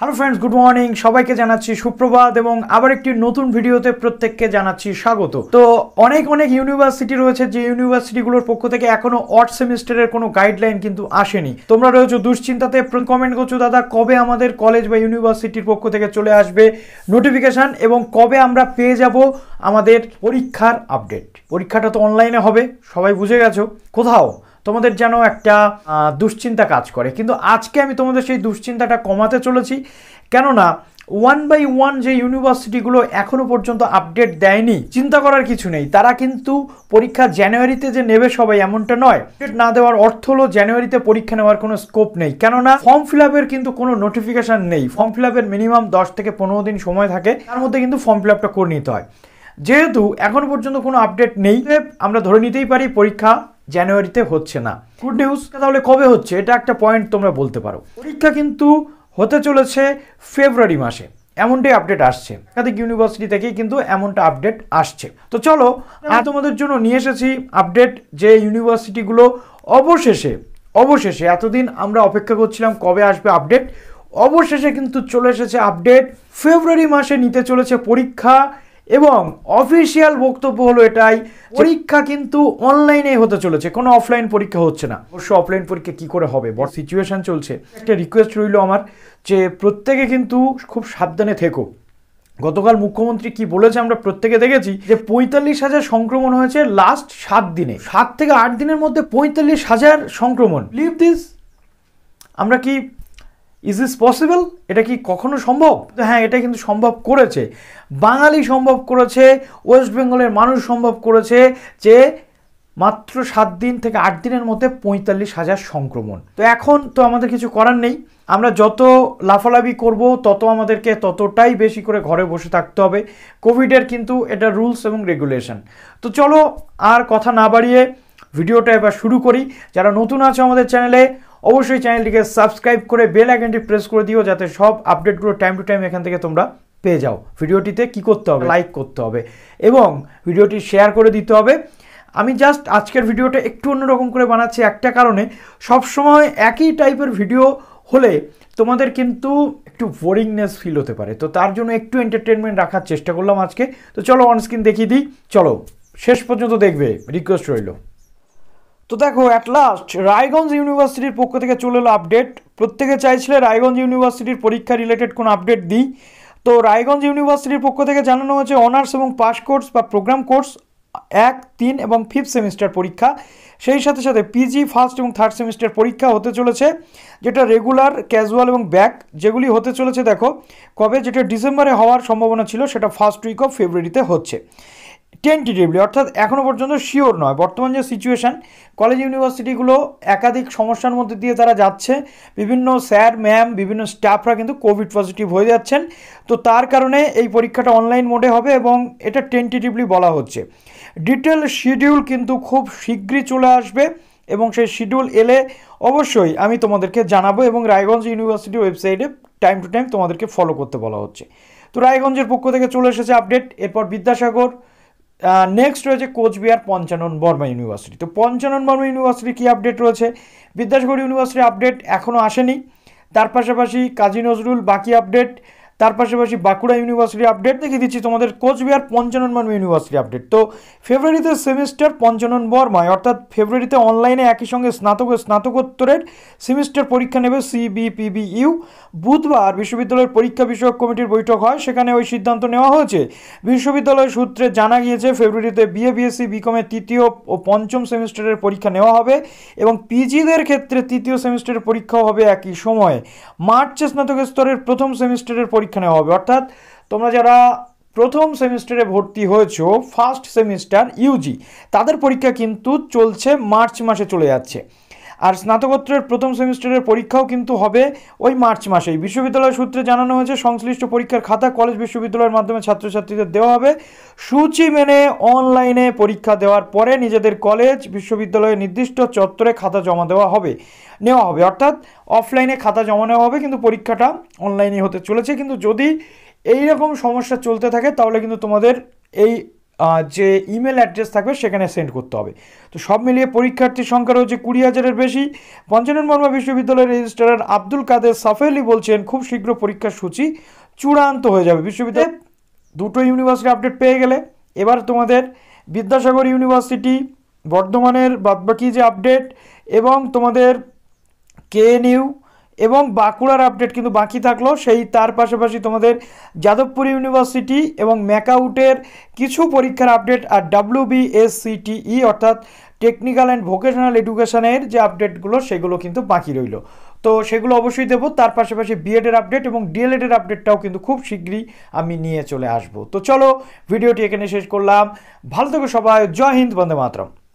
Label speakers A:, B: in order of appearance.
A: hello friends good morning সবাইকে জানাচ্ছি সুপ্রভাত এবং আবার একটি নতুন ভিডিওতে প্রত্যেককে জানাচ্ছি স্বাগত তো অনেক অনেক ইউনিভার্সিটি রয়েছে যে ইউনিভার্সিটিগুলোর পক্ষ থেকে এখনো অট সেমিস্টারের কোনো গাইডলাইন কিন্তু আসেনি তোমরা রয়েছো দুশ্চিন্তাতে কমেন্ট করছো দাদা কবে আমাদের কলেজ বা ইউনিভার্সিটির পক্ষ থেকে চলে আসবে নোটিফিকেশান এবং কবে আমরা পেয়ে যাব আমাদের পরীক্ষার আপডেট পরীক্ষাটা তো অনলাইনে হবে সবাই বুঝে গেছো কোথাও তোমাদের যেন একটা দুশ্চিন্তা কাজ করে কিন্তু আজকে আমি তোমাদের সেই দুশ্চিন্তাটা কমাতে চলেছি কেননা ওয়ান বাই ওয়ান যে ইউনিভার্সিটিগুলো এখনও পর্যন্ত আপডেট দেয়নি চিন্তা করার কিছু নেই তারা কিন্তু পরীক্ষা জানুয়ারিতে যে নেবে সবাই এমনটা নয় আপডেট না দেওয়ার অর্থ হলো জানুয়ারিতে পরীক্ষা নেওয়ার কোনো স্কোপ নেই কেননা ফর্ম ফিল আপের কিন্তু কোনো নোটিফিকেশান নেই ফর্ম ফিল আপের মিনিমাম দশ থেকে পনেরো দিন সময় থাকে তার মধ্যে কিন্তু ফর্ম ফিল আপটা করে নিতে হয় যেহেতু এখনও পর্যন্ত কোনো আপডেট নেই আমরা ধরে নিতেই পারি পরীক্ষা জানুয়ারিতে হচ্ছে না গুড নিউজ তাহলে কবে হচ্ছে এটা একটা পয়েন্ট তোমরা বলতে পারো পরীক্ষা কিন্তু হতে চলেছে ফেব্রুয়ারি মাসে এমনটাই আপডেট আসছে একাধিক ইউনিভার্সিটি থেকেই কিন্তু এমনটা আপডেট আসছে তো চলো আমি তোমাদের জন্য নিয়ে এসেছি আপডেট যে ইউনিভার্সিটিগুলো অবশেষে অবশেষে এতদিন আমরা অপেক্ষা করছিলাম কবে আসবে আপডেট অবশেষে কিন্তু চলে এসেছে আপডেট ফেব্রুয়ারি মাসে নিতে চলেছে পরীক্ষা এবং অফিসিয়াল বক্তব্য হলো এটাই পরীক্ষা কিন্তু অনলাইনে হতে চলেছে কোনো অফলাইন পরীক্ষা হচ্ছে না অবশ্য অফলাইন পরীক্ষা কি করে হবে বড় সিচুয়েশান চলছে একটা রিকোয়েস্ট রইল আমার যে প্রত্যেকে কিন্তু খুব সাবধানে থেকো গতকাল মুখ্যমন্ত্রী কি বলেছে আমরা প্রত্যেকে দেখেছি যে পঁয়তাল্লিশ হাজার সংক্রমণ হয়েছে লাস্ট সাত দিনে সাত থেকে আট দিনের মধ্যে পঁয়তাল্লিশ হাজার সংক্রমণ লিভ দিস আমরা কি ইজ ইস পসিবল এটা কি কখনো সম্ভব হ্যাঁ এটা কিন্তু সম্ভব করেছে বাঙালি সম্ভব করেছে ওয়েস্ট বেঙ্গলের মানুষ সম্ভব করেছে যে মাত্র সাত দিন থেকে আট দিনের মধ্যে পঁয়তাল্লিশ হাজার সংক্রমণ তো এখন তো আমাদের কিছু করার নেই আমরা যত লাফালাফি করব তত আমাদেরকে ততটাই বেশি করে ঘরে বসে থাকতে হবে কোভিডের কিন্তু এটা রুলস এবং রেগুলেশন তো চলো আর কথা না বাড়িয়ে ভিডিওটা এবার শুরু করি যারা নতুন আছে আমাদের চ্যানেলে অবশ্যই চ্যানেলটিকে সাবস্ক্রাইব করে বেল আইকনটি প্রেস করে দিও যাতে সব আপডেটগুলো টাইম টু টাইম এখান থেকে তোমরা পেয়ে যাও ভিডিওটিতে কি করতে হবে লাইক করতে হবে এবং ভিডিওটি শেয়ার করে দিতে হবে আমি জাস্ট আজকের ভিডিওটা একটু অন্যরকম করে বানাচ্ছি একটা কারণে সব সময় একই টাইপের ভিডিও হলে তোমাদের কিন্তু একটু বোরিংনেস ফিল হতে পারে তো তার জন্য একটু এন্টারটেনমেন্ট রাখার চেষ্টা করলাম আজকে তো চলো অনস্ক্রিন দেখিয়ে দিই চলো শেষ পর্যন্ত দেখবে রিকোয়েস্ট রইল তো দেখো অ্যাট লাস্ট রায়গঞ্জ ইউনিভার্সিটির পক্ষ থেকে চলে এলো আপডেট প্রত্যেকে চাইছিলে রায়গঞ্জ ইউনিভার্সিটির পরীক্ষা রিলেটেড কোনো আপডেট দিই তো রায়গঞ্জ ইউনিভার্সিটির পক্ষ থেকে জানানো হয়েছে অনার্স এবং পাস কোর্স বা প্রোগ্রাম কোর্স এক তিন এবং ফিফথ সেমিস্টার পরীক্ষা সেই সাথে সাথে পিজি ফার্স্ট এবং থার্ড সেমিস্টার পরীক্ষা হতে চলেছে যেটা রেগুলার ক্যাজুয়াল এবং ব্যাক যেগুলি হতে চলেছে দেখো কবে যেটা ডিসেম্বরে হওয়ার সম্ভাবনা ছিল সেটা ফার্স্ট উইক অফ ফেব্রুয়ারিতে হচ্ছে টেন্টিটিভলি অর্থাৎ এখনও পর্যন্ত শিওর নয় বর্তমান যে সিচুয়েশান কলেজ ইউনিভার্সিটিগুলো একাধিক সমস্যার মধ্যে দিয়ে তারা যাচ্ছে বিভিন্ন স্যার ম্যাম বিভিন্ন স্টাফরা কিন্তু কোভিড পজিটিভ হয়ে যাচ্ছেন তো তার কারণে এই পরীক্ষাটা অনলাইন মোডে হবে এবং এটা টেন্টিটিভলি বলা হচ্ছে ডিটেল শিডিউল কিন্তু খুব শীঘ্রই চলে আসবে এবং সেই শিডিউল এলে অবশ্যই আমি তোমাদেরকে জানাবো এবং রায়গঞ্জ ইউনিভার্সিটির ওয়েবসাইটে টাইম টু টাইম তোমাদেরকে ফলো করতে বলা হচ্ছে তো রায়গঞ্জের পক্ষ থেকে চলে এসেছে আপডেট এরপর বিদ্যাসাগর নেক্সট রয়েছে কোচবিহার পঞ্চানন বর্মা ইউনিভার্সিটি তো পঞ্চানন বর্মা ইউনিভার্সিটি কী আপডেট রয়েছে বিদ্যাসাগর ইউনিভার্সিটি আপডেট এখনও আসেনি তার পাশাপাশি কাজী নজরুল বাকি আপডেট তার পাশাপাশি বাঁকুড়া ইউনিভার্সিটি আপডেট দেখিয়ে দিচ্ছি তোমাদের কোচবিহার পঞ্চানন বর্মা ইউনিভার্সিটি আপডেট তো ফেব্রুয়ারিতে সেমিস্টার পঞ্চানন বর্মায় অর্থাৎ ফেব্রুয়ারিতে অনলাইনে একই সঙ্গে স্নাতক ও স্নাতকোত্তরের সেমিস্টার পরীক্ষা নেবে সিবিপিবিইউ বুধবার বিশ্ববিদ্যালয়ের পরীক্ষা বিষয়ক কমিটির বৈঠক হয় সেখানে ওই সিদ্ধান্ত নেওয়া হয়েছে বিশ্ববিদ্যালয় সূত্রে জানা গিয়েছে ফেব্রুয়ারিতে বিএ বিএসসি বিকমের তৃতীয় ও পঞ্চম সেমিস্টারের পরীক্ষা নেওয়া হবে এবং পিজিদের ক্ষেত্রে তৃতীয় সেমিস্টারের পরীক্ষাও হবে একই সময়ে মার্চে স্নাতক স্তরের প্রথম সেমিস্টারের পরীক্ষা পরীক্ষা নেওয়া হবে অর্থাৎ তোমরা যারা প্রথম সেমিস্টারে ভর্তি হয়েছ ফার্স্ট সেমিস্টার ইউজি তাদের পরীক্ষা কিন্তু চলছে মার্চ মাসে চলে যাচ্ছে আর স্নাতকোত্তরের প্রথম সেমিস্টারের পরীক্ষাও কিন্তু হবে ওই মার্চ মাসেই বিশ্ববিদ্যালয় সূত্রে জানানো হয়েছে সংশ্লিষ্ট পরীক্ষার খাতা কলেজ বিশ্ববিদ্যালয়ের মাধ্যমে ছাত্রছাত্রীদের দেওয়া হবে সূচি মেনে অনলাইনে পরীক্ষা দেওয়ার পরে নিজেদের কলেজ বিশ্ববিদ্যালয়ের নির্দিষ্ট চত্বরে খাতা জমা দেওয়া হবে নেওয়া হবে অর্থাৎ অফলাইনে খাতা জমা নেওয়া হবে কিন্তু পরীক্ষাটা অনলাইনে হতে চলেছে কিন্তু যদি এই রকম সমস্যা চলতে থাকে তাহলে কিন্তু তোমাদের এই যে ইমেল অ্যাড্রেস থাকবে সেখানে সেন্ড করতে হবে তো সব মিলিয়ে পরীক্ষার্থীর সংখ্যা রয়েছে কুড়ি হাজারের বেশি পঞ্চানন মর্মা বিশ্ববিদ্যালয়ের রেজিস্ট্রার আব্দুল কাদের সাফেলি বলছেন খুব শীঘ্র পরীক্ষার সূচি চূড়ান্ত হয়ে যাবে বিশ্ববিদ্যালয় দুটো ইউনিভার্সিটি আপডেট পেয়ে গেলে এবার তোমাদের বিদ্যাসাগর ইউনিভার্সিটি বর্ধমানের বাদবাকি যে আপডেট এবং তোমাদের কেএনইউ এবং বাঁকুড়ার আপডেট কিন্তু বাকি থাকলো সেই তার পাশাপাশি তোমাদের যাদবপুর ইউনিভার্সিটি এবং ম্যাকাউটের কিছু পরীক্ষার আপডেট আর ডাব্লিউ বিএসসিটিই e অর্থাৎ টেকনিক্যাল অ্যান্ড ভোকেশনাল এডুকেশনের যে আপডেটগুলো সেগুলো কিন্তু বাকি রইল তো সেগুলো অবশ্যই দেবো তার পাশাপাশি বিএডের আপডেট এবং ডিএলএডের আপডেটটাও কিন্তু খুব শীঘ্রই আমি নিয়ে চলে আসব তো চলো ভিডিওটি এখানে শেষ করলাম ভালো থেকো সবাই জয় হিন্দ বন্দে মাতরম